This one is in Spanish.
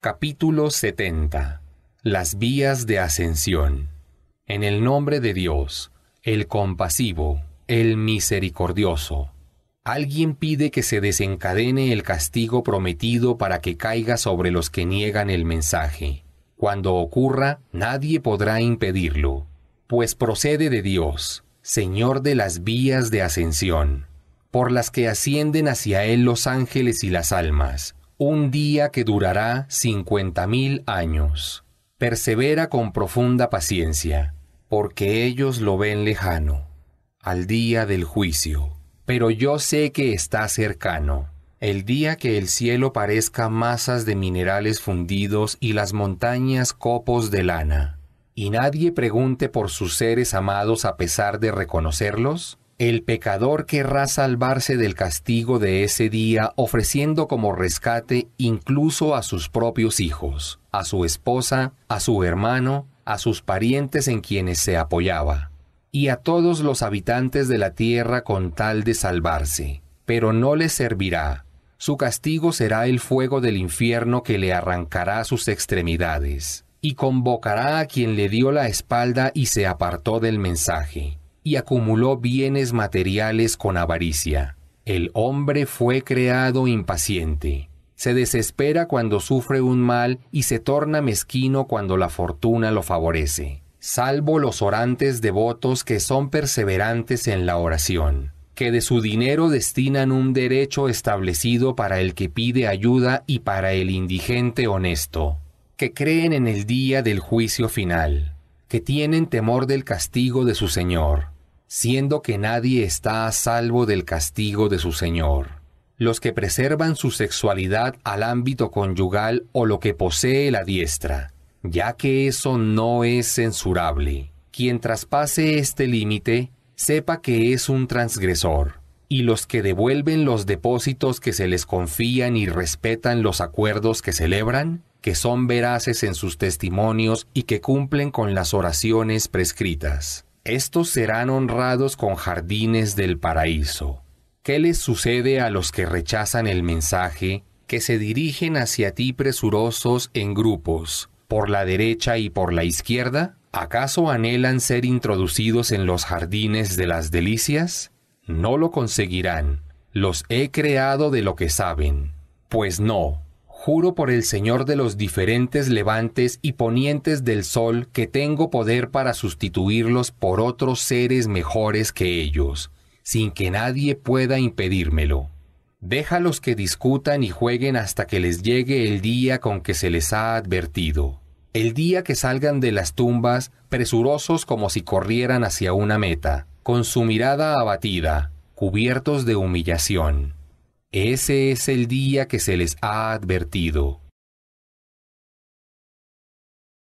Capítulo 70 Las vías de ascensión. En el nombre de Dios, el compasivo, el misericordioso. Alguien pide que se desencadene el castigo prometido para que caiga sobre los que niegan el mensaje. Cuando ocurra, nadie podrá impedirlo, pues procede de Dios, Señor de las vías de ascensión, por las que ascienden hacia Él los ángeles y las almas un día que durará cincuenta mil años. Persevera con profunda paciencia, porque ellos lo ven lejano, al día del juicio. Pero yo sé que está cercano, el día que el cielo parezca masas de minerales fundidos y las montañas copos de lana. Y nadie pregunte por sus seres amados a pesar de reconocerlos, el pecador querrá salvarse del castigo de ese día ofreciendo como rescate incluso a sus propios hijos, a su esposa, a su hermano, a sus parientes en quienes se apoyaba, y a todos los habitantes de la tierra con tal de salvarse. Pero no le servirá. Su castigo será el fuego del infierno que le arrancará sus extremidades, y convocará a quien le dio la espalda y se apartó del mensaje y acumuló bienes materiales con avaricia. El hombre fue creado impaciente. Se desespera cuando sufre un mal y se torna mezquino cuando la fortuna lo favorece, salvo los orantes devotos que son perseverantes en la oración que de su dinero destinan un derecho establecido para el que pide ayuda y para el indigente honesto, que creen en el día del juicio final, que tienen temor del castigo de su Señor, siendo que nadie está a salvo del castigo de su Señor. Los que preservan su sexualidad al ámbito conyugal o lo que posee la diestra, ya que eso no es censurable. Quien traspase este límite, sepa que es un transgresor. Y los que devuelven los depósitos que se les confían y respetan los acuerdos que celebran, que son veraces en sus testimonios y que cumplen con las oraciones prescritas. Estos serán honrados con jardines del paraíso. ¿Qué les sucede a los que rechazan el mensaje, que se dirigen hacia ti presurosos en grupos, por la derecha y por la izquierda? ¿Acaso anhelan ser introducidos en los jardines de las delicias? No lo conseguirán. Los he creado de lo que saben. Pues no, Juro por el Señor de los diferentes levantes y ponientes del sol que tengo poder para sustituirlos por otros seres mejores que ellos, sin que nadie pueda impedírmelo. Déjalos que discutan y jueguen hasta que les llegue el día con que se les ha advertido, el día que salgan de las tumbas presurosos como si corrieran hacia una meta, con su mirada abatida, cubiertos de humillación. Ese es el día que se les ha advertido.